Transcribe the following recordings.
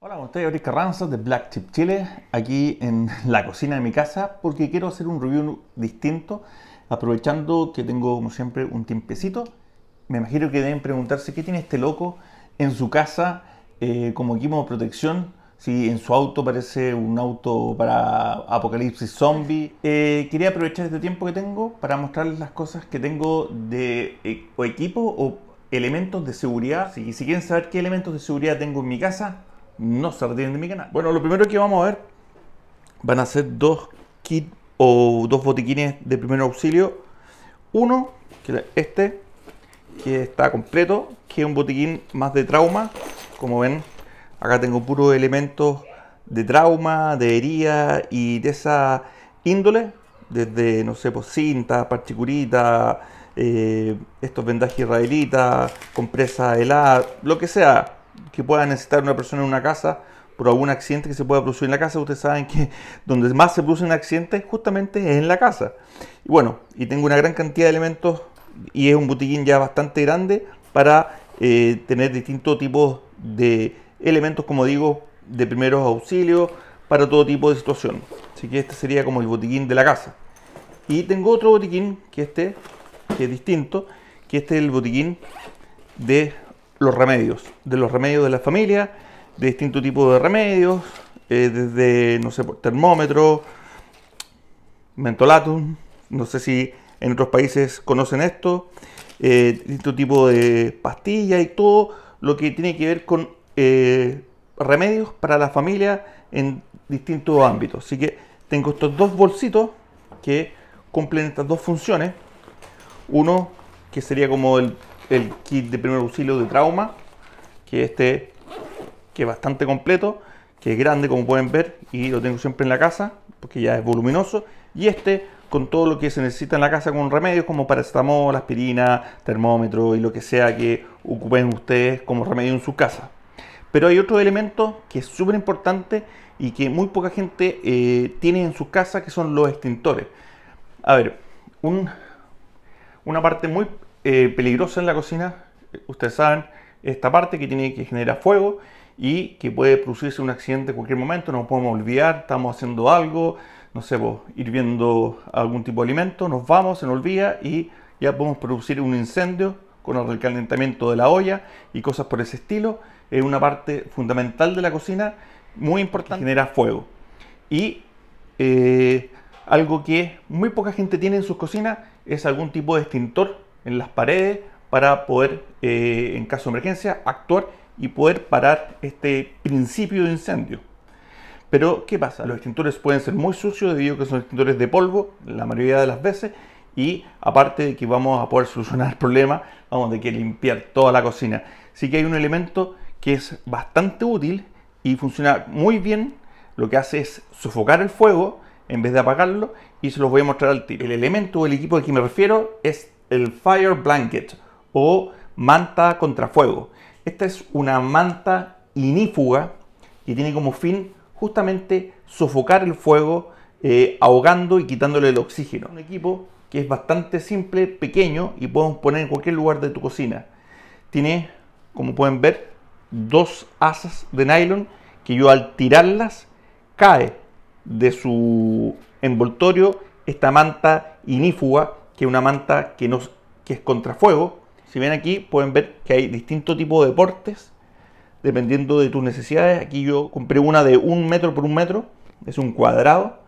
Hola, estoy ustedes, Carranza de Black Chip Chile, aquí en la cocina de mi casa, porque quiero hacer un review distinto, aprovechando que tengo, como siempre, un tiempecito. Me imagino que deben preguntarse qué tiene este loco en su casa eh, como equipo de protección si en su auto parece un auto para apocalipsis zombie. Eh, quería aprovechar este tiempo que tengo para mostrarles las cosas que tengo de eh, equipo o elementos de seguridad. Si, si quieren saber qué elementos de seguridad tengo en mi casa, no se retiren de mi canal. Bueno, lo primero que vamos a ver van a ser dos kits o dos botiquines de primer auxilio. Uno, que este, que está completo, que es un botiquín más de trauma. Como ven, acá tengo puros elementos de trauma, de herida y de esa índole. Desde, no sé, pues cinta, particulita eh, estos vendajes israelitas, compresa helada, lo que sea que pueda necesitar una persona en una casa por algún accidente que se pueda producir en la casa. Ustedes saben que donde más se producen accidentes justamente es en la casa. Y bueno, y tengo una gran cantidad de elementos y es un botiquín ya bastante grande para eh, tener distintos tipos de elementos, como digo, de primeros auxilios para todo tipo de situación. Así que este sería como el botiquín de la casa. Y tengo otro botiquín que este, que es distinto, que este es el botiquín de los remedios, de los remedios de la familia, de distinto tipo de remedios, eh, desde, no sé, termómetro, mentolatum, no sé si en otros países conocen esto, eh, distinto tipo de pastillas y todo lo que tiene que ver con eh, remedios para la familia en distintos ámbitos. Así que tengo estos dos bolsitos que cumplen estas dos funciones. Uno que sería como el el kit de primer auxilio de trauma, que este que es bastante completo, que es grande como pueden ver y lo tengo siempre en la casa porque ya es voluminoso y este con todo lo que se necesita en la casa con remedios como paracetamol, aspirina, termómetro y lo que sea que ocupen ustedes como remedio en su casa. Pero hay otro elemento que es súper importante y que muy poca gente eh, tiene en su casa que son los extintores. A ver, un, una parte muy eh, peligrosa en la cocina, ustedes saben, esta parte que tiene que generar fuego y que puede producirse un accidente en cualquier momento, no nos podemos olvidar, estamos haciendo algo, no sé, hirviendo algún tipo de alimento, nos vamos, se nos olvida y ya podemos producir un incendio con el recalentamiento de la olla y cosas por ese estilo. Es una parte fundamental de la cocina, muy importante, genera fuego. Y eh, algo que muy poca gente tiene en sus cocinas es algún tipo de extintor en las paredes para poder, eh, en caso de emergencia, actuar y poder parar este principio de incendio. Pero, ¿qué pasa? Los extintores pueden ser muy sucios debido a que son extintores de polvo, la mayoría de las veces, y aparte de que vamos a poder solucionar el problema, vamos a tener que limpiar toda la cocina. Así que hay un elemento que es bastante útil y funciona muy bien. Lo que hace es sofocar el fuego en vez de apagarlo y se los voy a mostrar al tipo. El elemento o el equipo al que me refiero es el Fire Blanket o manta contra fuego. Esta es una manta inífuga y tiene como fin justamente sofocar el fuego eh, ahogando y quitándole el oxígeno. Un equipo que es bastante simple, pequeño y podemos poner en cualquier lugar de tu cocina. Tiene, como pueden ver, dos asas de nylon que yo al tirarlas cae de su envoltorio esta manta inífuga que es una manta que, no, que es contrafuego. Si ven aquí, pueden ver que hay distintos tipos de portes dependiendo de tus necesidades. Aquí yo compré una de un metro por un metro, es un cuadrado,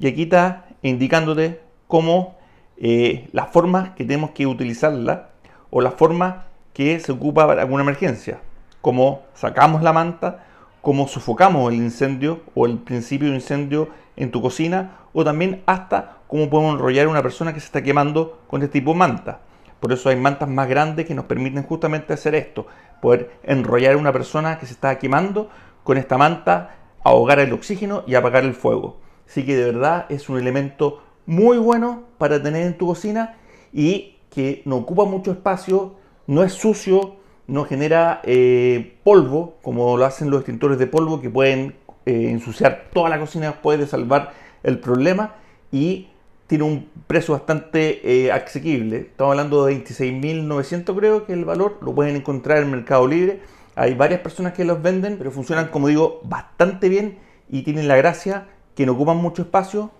y aquí está indicándote cómo eh, las formas que tenemos que utilizarla o la forma que se ocupa para alguna emergencia, cómo sacamos la manta, cómo sofocamos el incendio o el principio de incendio en tu cocina o también hasta cómo podemos enrollar a una persona que se está quemando con este tipo de manta. Por eso hay mantas más grandes que nos permiten justamente hacer esto, poder enrollar a una persona que se está quemando con esta manta, ahogar el oxígeno y apagar el fuego. Así que de verdad es un elemento muy bueno para tener en tu cocina y que no ocupa mucho espacio, no es sucio, no genera eh, polvo, como lo hacen los extintores de polvo que pueden eh, ensuciar toda la cocina puede salvar el problema y tiene un precio bastante eh, asequible. Estamos hablando de 26.900 creo que el valor. Lo pueden encontrar en Mercado Libre. Hay varias personas que los venden, pero funcionan, como digo, bastante bien y tienen la gracia que no ocupan mucho espacio.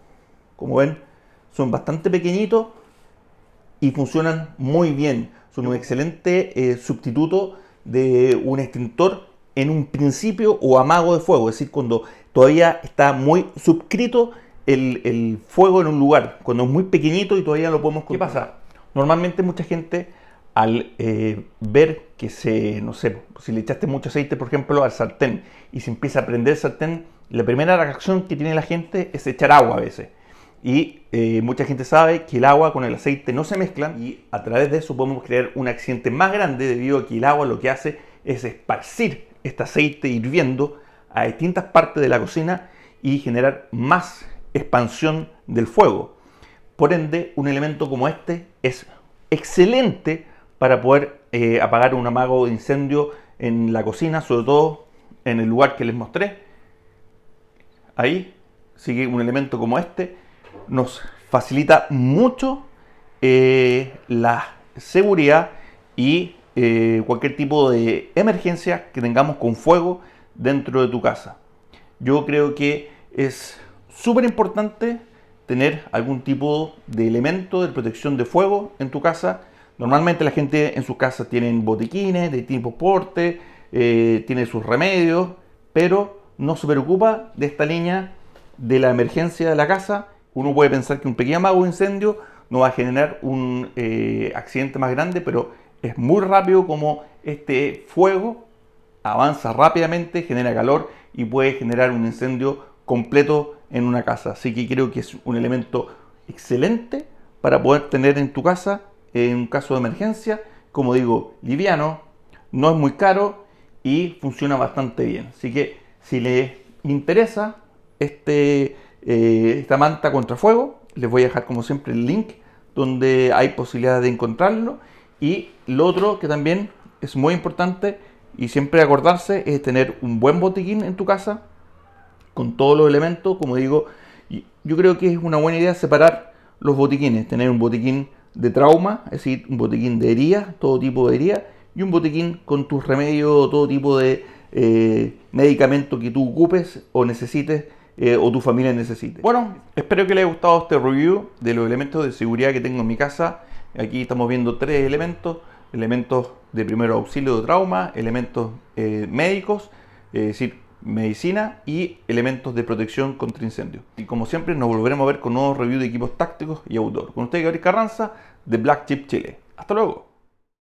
Como ven, son bastante pequeñitos y funcionan muy bien. Son un excelente eh, sustituto de un extintor en un principio o amago de fuego, es decir, cuando todavía está muy suscrito el, fuego en un lugar, cuando es muy pequeñito y todavía lo podemos controlar. ¿Qué pasa? Normalmente mucha gente al eh, ver que se, no sé, si le echaste mucho aceite, por ejemplo, al sartén y se empieza a prender el sartén, la primera reacción que tiene la gente es echar agua a veces. Y eh, mucha gente sabe que el agua con el aceite no se mezclan y a través de eso podemos crear un accidente más grande debido a que el agua lo que hace es esparcir este aceite hirviendo a distintas partes de la cocina y generar más expansión del fuego. Por ende, un elemento como este es excelente para poder eh, apagar un amago de incendio en la cocina, sobre todo en el lugar que les mostré. Ahí, sigue un elemento como este nos facilita mucho eh, la seguridad y eh, cualquier tipo de emergencia que tengamos con fuego dentro de tu casa. Yo creo que es súper importante tener algún tipo de elemento de protección de fuego en tu casa. Normalmente la gente en sus casas tienen botiquines de tipo porte, eh, tiene sus remedios, pero no se preocupa de esta línea de la emergencia de la casa. Uno puede pensar que un pequeño mago incendio no va a generar un eh, accidente más grande, pero es muy rápido como este fuego avanza rápidamente, genera calor y puede generar un incendio completo en una casa. Así que creo que es un elemento excelente para poder tener en tu casa eh, en caso de emergencia. Como digo, liviano, no es muy caro y funciona bastante bien. Así que si les interesa este, eh, esta manta contra fuego, les voy a dejar como siempre el link donde hay posibilidad de encontrarlo. Y lo otro que también es muy importante y siempre acordarse es tener un buen botiquín en tu casa con todos los elementos. Como digo, yo creo que es una buena idea separar los botiquines, tener un botiquín de trauma, es decir, un botiquín de heridas, todo tipo de heridas, y un botiquín con tus remedios, todo tipo de eh, medicamentos que tú ocupes o necesites eh, o tu familia necesite. Bueno, espero que les haya gustado este review de los elementos de seguridad que tengo en mi casa. Aquí estamos viendo tres elementos, elementos de primer auxilio de trauma, elementos eh, médicos, es decir, medicina y elementos de protección contra incendios. Y como siempre, nos volveremos a ver con nuevos reviews de equipos tácticos y outdoor. Con usted Gabriel Carranza, de Black Chip Chile. Hasta luego.